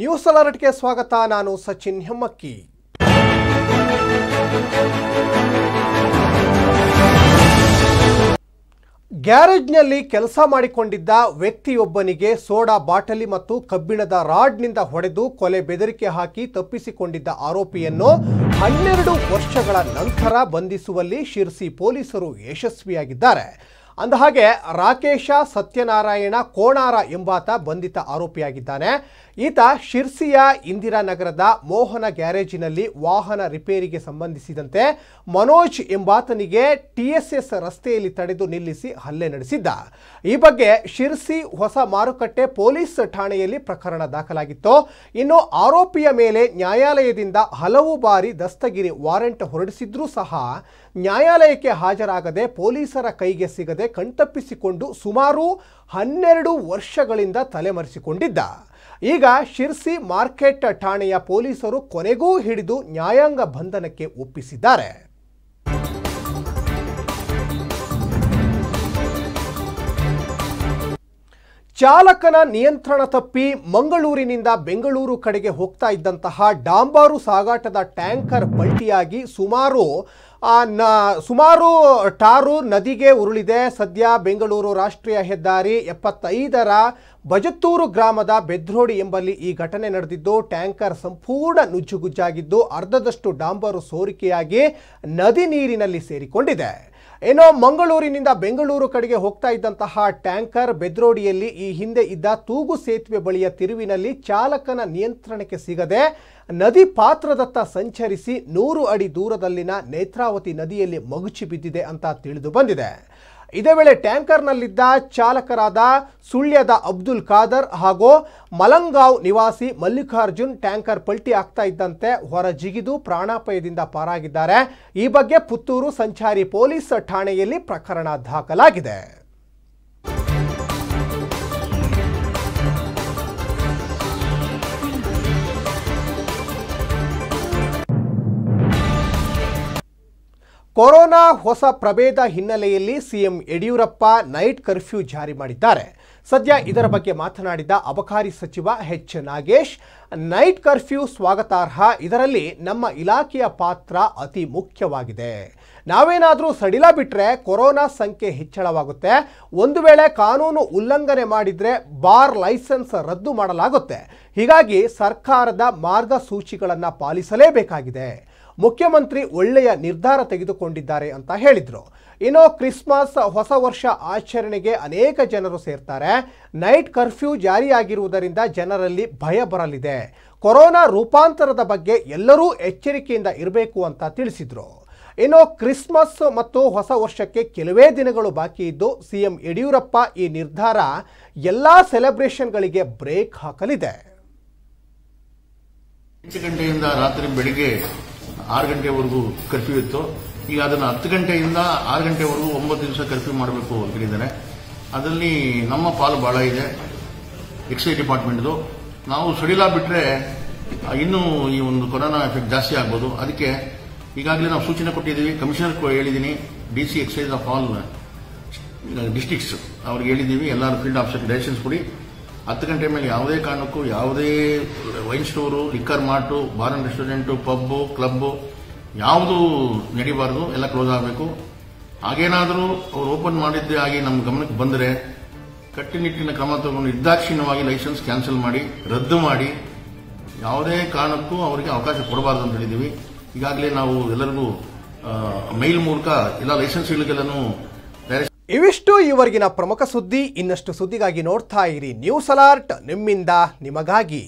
news ಅಲರ್ಟ್ಗೆ ಸ್ವಾಗತ ನಾನು ಸಚಿನ್ ಹೆಮ್ಮಕ್ಕಿ ಗ್ಯಾರೇಜ್ನಲ್ಲಿ ಕೆಲಸ ಮಾಡಿಕೊಂಡಿದ್ದ ವ್ಯಕ್ತಿಯೊಬ್ಬನಿಗೆ ಸೋಡಾ ಬಾಟಲಿ ಮತ್ತು ಕಬ್ಬಿಣದ ರಾಡ್ನಿಂದ ಹೊಡೆದು ಕೊಲೆ ಬೆದರಿಕೆ ಹಾಕಿ ತಪ್ಪಿಸಿಕೊಂಡಿದ್ದ ಆರೋಪಿಯನ್ನು ಹನ್ನೆರಡು ವರ್ಷಗಳ ನಂತರ ಬಂಧಿಸುವಲ್ಲಿ ಶಿರ್ಸಿ ಪೊಲೀಸರು ಯಶಸ್ವಿಯಾಗಿದ್ದಾರೆ ಅಂದ ಹಾಗೆ ರಾಕೇಶ ಸತ್ಯನಾರಾಯಣ ಕೋಣಾರ ಎಂಬಾತ ಬಂಧಿತ ಆರೋಪಿಯಾಗಿದ್ದಾನೆ ಈತ ಶಿರ್ಸಿಯ ಇಂದಿರಾನಗರದ ಮೋಹನ ಗ್ಯಾರೇಜಿನಲ್ಲಿ ವಾಹನ ರಿಪೇರಿಗೆ ಸಂಬಂಧಿಸಿದಂತೆ ಮನೋಜ್ ಎಂಬಾತನಿಗೆ ಟಿಎಸ್ಎಸ್ ರಸ್ತೆಯಲ್ಲಿ ತಡೆದು ನಿಲ್ಲಿಸಿ ಹಲ್ಲೆ ನಡೆಸಿದ್ದ ಈ ಬಗ್ಗೆ ಶಿರ್ಸಿ ಹೊಸ ಮಾರುಕಟ್ಟೆ ಪೊಲೀಸ್ ಠಾಣೆಯಲ್ಲಿ ಪ್ರಕರಣ ದಾಖಲಾಗಿತ್ತು ಇನ್ನು ಆರೋಪಿಯ ಮೇಲೆ ನ್ಯಾಯಾಲಯದಿಂದ ಹಲವು ಬಾರಿ ದಸ್ತಗಿರಿ ವಾರೆಂಟ್ ಹೊರಡಿಸಿದ್ರೂ ಸಹ ನ್ಯಾಯಾಲಯಕ್ಕೆ ಹಾಜರಾಗದೆ ಪೊಲೀಸರ ಕೈಗೆ ಸಿಗದೆ ಕಣ್ತಪ್ಪಿಸಿಕೊಂಡು ಸುಮಾರು ಹನ್ನೆರಡು ವರ್ಷಗಳಿಂದ ತಲೆಮರೆಸಿಕೊಂಡಿದ್ದ ಈಗ ಶಿರ್ಸಿ ಮಾರ್ಕೆಟ್ ಠಾಣೆಯ ಪೊಲೀಸರು ಕೊನೆಗೂ ಹಿಡಿದು ನ್ಯಾಯಾಂಗ ಬಂಧನಕ್ಕೆ ಒಪ್ಪಿಸಿದ್ದಾರೆ ಚಾಲಕನ ನಿಯಂತ್ರಣ ತಪ್ಪಿ ಮಂಗಳೂರಿನಿಂದ ಬೆಂಗಳೂರು ಕಡೆಗೆ ಹೋಗ್ತಾ ಇದ್ದಂತಹ ಡಾಂಬಾರು ಸಾಗಾಟದ ಟ್ಯಾಂಕರ್ ಪಲ್ಟಿಯಾಗಿ ಸುಮಾರು ಸುಮಾರು ಟಾರು ನದಿಗೆ ಉರುಳಿದೆ ಸದ್ಯ ಬೆಂಗಳೂರು ರಾಷ್ಟ್ರೀಯ ಹೆದ್ದಾರಿ ಎಪ್ಪತ್ತೈದರ ಬಜತ್ತೂರು ಗ್ರಾಮದ ಬೆದ್ರೋಡಿ ಎಂಬಲ್ಲಿ ಈ ಘಟನೆ ನಡೆದಿದ್ದು ಟ್ಯಾಂಕರ್ ಸಂಪೂರ್ಣ ನುಜ್ಜುಗುಜ್ಜಾಗಿದ್ದು ಅರ್ಧದಷ್ಟು ಡಾಂಬರು ಸೋರಿಕೆಯಾಗಿ ನದಿ ನೀರಿನಲ್ಲಿ ಸೇರಿಕೊಂಡಿದೆ ಏನೋ ಮಂಗಳೂರಿನಿಂದ ಬೆಂಗಳೂರು ಕಡೆಗೆ ಹೋಗ್ತಾ ಇದ್ದಂತಹ ಟ್ಯಾಂಕರ್ ಬೆದ್ರೋಡಿಯಲ್ಲಿ ಈ ಹಿಂದೆ ಇದ್ದ ತೂಗು ಸೇತುವೆ ಬಳಿಯ ತಿರುವಿನಲ್ಲಿ ಚಾಲಕನ ನಿಯಂತ್ರಣಕ್ಕೆ ಸಿಗದೆ ನದಿ ಪಾತ್ರದತ್ತ ಸಂಚರಿಸಿ ನೂರು ಅಡಿ ದೂರದಲ್ಲಿನ ನೇತ್ರಾವತಿ ನದಿಯಲ್ಲಿ ಮಗುಚಿ ಬಿದ್ದಿದೆ ಅಂತ ತಿಳಿದು ಬಂದಿದೆ ಇದೇ ವೇಳೆ ಟ್ಯಾಂಕರ್ನಲ್ಲಿದ್ದ ಚಾಲಕರಾದ ಸುಳ್ಯದ ಅಬ್ದುಲ್ ಖಾದರ್ ಹಾಗೂ ಮಲಂಗಾವ್ ನಿವಾಸಿ ಮಲ್ಲಿಕಾರ್ಜುನ್ ಟ್ಯಾಂಕರ್ ಪಲ್ಟಿ ಆಗ್ತಾ ಇದ್ದಂತೆ ಹೊರ ಜಿಗಿದು ಪ್ರಾಣಾಪಾಯದಿಂದ ಪಾರಾಗಿದ್ದಾರೆ ಈ ಬಗ್ಗೆ ಪುತ್ತೂರು ಸಂಚಾರಿ ಪೊಲೀಸ್ ಠಾಣೆಯಲ್ಲಿ ಪ್ರಕರಣ ದಾಖಲಾಗಿದೆ ಕೊರೋನಾ ಹೊಸ ಪ್ರಭೇದ ಹಿನ್ನೆಲೆಯಲ್ಲಿ ಸಿಎಂ ಯಡಿಯೂರಪ್ಪ ನೈಟ್ ಕರ್ಫ್ಯೂ ಜಾರಿ ಮಾಡಿದ್ದಾರೆ ಸದ್ಯ ಇದರ ಬಗ್ಗೆ ಮಾತನಾಡಿದ ಅಬಕಾರಿ ಸಚಿವ ಎಚ್ ನಾಗೇಶ್ ನೈಟ್ ಕರ್ಫ್ಯೂ ಸ್ವಾಗತಾರ್ಹ ಇದರಲ್ಲಿ ನಮ್ಮ ಇಲಾಖೆಯ ಪಾತ್ರ ಅತಿ ಮುಖ್ಯವಾಗಿದೆ ನಾವೇನಾದರೂ ಸಡಿಲ ಬಿಟ್ಟರೆ ಕೊರೋನಾ ಸಂಖ್ಯೆ ಹೆಚ್ಚಳವಾಗುತ್ತೆ ಒಂದು ವೇಳೆ ಕಾನೂನು ಉಲ್ಲಂಘನೆ ಮಾಡಿದರೆ ಬಾರ್ ಲೈಸೆನ್ಸ್ ರದ್ದು ಮಾಡಲಾಗುತ್ತೆ ಹೀಗಾಗಿ ಸರ್ಕಾರದ ಮಾರ್ಗಸೂಚಿಗಳನ್ನು ಪಾಲಿಸಲೇಬೇಕಾಗಿದೆ ಮುಖ್ಯಮಂತ್ರಿ ಒಳ್ಳೆಯ ನಿರ್ಧಾರ ತೆಗೆದುಕೊಂಡಿದ್ದಾರೆ ಅಂತ ಹೇಳಿದರು ಇನ್ನು ಕ್ರಿಸ್ಮಸ್ ಹೊಸ ವರ್ಷ ಆಚರಣೆಗೆ ಅನೇಕ ಜನರು ಸೇರ್ತಾರೆ ನೈಟ್ ಕರ್ಫ್ಯೂ ಜಾರಿಯಾಗಿರುವುದರಿಂದ ಜನರಲ್ಲಿ ಭಯ ಬರಲಿದೆ ಕೊರೋನಾ ರೂಪಾಂತರದ ಬಗ್ಗೆ ಎಲ್ಲರೂ ಎಚ್ಚರಿಕೆಯಿಂದ ಇರಬೇಕು ಅಂತ ತಿಳಿಸಿದರು ಇನ್ನು ಕ್ರಿಸ್ಮಸ್ ಮತ್ತು ಹೊಸ ವರ್ಷಕ್ಕೆ ಕೆಲವೇ ದಿನಗಳು ಬಾಕಿ ಇದ್ದು ಸಿಎಂ ಯಡಿಯೂರಪ್ಪ ಈ ನಿರ್ಧಾರ ಎಲ್ಲ ಸೆಲೆಬ್ರೇಷನ್ಗಳಿಗೆ ಬ್ರೇಕ್ ಹಾಕಲಿದೆ ಗಂಟೆಯಿಂದ ರಾತ್ರಿ ಬೆಳಿಗ್ಗೆ ಆರು ಗಂಟೆವರೆಗೂ ಕರ್ಫ್ಯೂ ಇತ್ತು ಈಗ ಅದನ್ನು ಹತ್ತು ಗಂಟೆಯಿಂದ ಆರು ಗಂಟೆವರೆಗೂ ಒಂಬತ್ತು ದಿವಸ ಕರ್ಫ್ಯೂ ಮಾಡಬೇಕು ಅಂತ ಹೇಳಿದ್ದಾರೆ ಅದರಲ್ಲಿ ನಮ್ಮ ಪಾಲು ಬಹಳ ಇದೆ ಎಕ್ಸೈಸ್ ಡಿಪಾರ್ಟ್ಮೆಂಟ್ದು ನಾವು ಸಡಿಲ ಬಿಟ್ಟರೆ ಇನ್ನೂ ಈ ಒಂದು ಕೊರೋನಾ ಎಫೆಕ್ಟ್ ಜಾಸ್ತಿ ಆಗ್ಬೋದು ಅದಕ್ಕೆ ಈಗಾಗಲೇ ನಾವು ಸೂಚನೆ ಕೊಟ್ಟಿದ್ದೀವಿ ಕಮಿಷನರ್ ಹೇಳಿದ್ದೀನಿ D C excise of all districts ಅವ್ರಿಗೆ ಹೇಳಿದ್ದೀವಿ ಎಲ್ಲರೂ ಫೀಲ್ಡ್ ಆಫೀಸರ್ ಡೈರೆಕ್ಷನ್ಸ್ ಕೊಡಿ ಹತ್ತು ಗಂಟೆ ಮೇಲೆ ಯಾವುದೇ ಕಾರಣಕ್ಕೂ ಯಾವುದೇ wine store liquor mart bar and restaurant pub club ಯಾವುದು ನಡೀಬಾರ್ದು ಎಲ್ಲ ಕ್ಲೋಸ್ ಆಗಬೇಕು ಹಾಗೇನಾದರೂ ಅವರು ಓಪನ್ ಮಾಡಿದ್ದೇ ಆಗಿ ನಮ್ಮ ಗಮನಕ್ಕೆ ಬಂದರೆ ಕಟ್ಟುನಿಟ್ಟಿನ ಕ್ರಮ ತಗೊಂಡು ನಿರ್ದಾಕ್ಷಿಣ್ಯವಾಗಿ ಲೈಸೆನ್ಸ್ ಕ್ಯಾನ್ಸಲ್ ಮಾಡಿ ರದ್ದು ಮಾಡಿ ಯಾವುದೇ ಕಾರಣಕ್ಕೂ ಅವರಿಗೆ ಅವಕಾಶ ಕೊಡಬಾರ್ದು ಅಂತ ಹೇಳಿದ್ದೀವಿ ಈಗಾಗಲೇ ನಾವು ಎಲ್ಲರಿಗೂ ಮೈಲ್ ಮೂಲಕ ಎಲ್ಲ ಲೈಸೆನ್ಸ್ಗಳಿಗೆಲ್ಲನೂ ಇವಿಷ್ಟು ಈವರೆಗಿನ ಪ್ರಮುಖ ಸುದ್ದಿ ಇನ್ನಷ್ಟು ಸುದ್ದಿಗಾಗಿ ನೋಡ್ತಾ ಇರಿ ನ್ಯೂಸ್ ಅಲರ್ಟ್ ನಿಮ್ಮಿಂದ ನಿಮಗಾಗಿ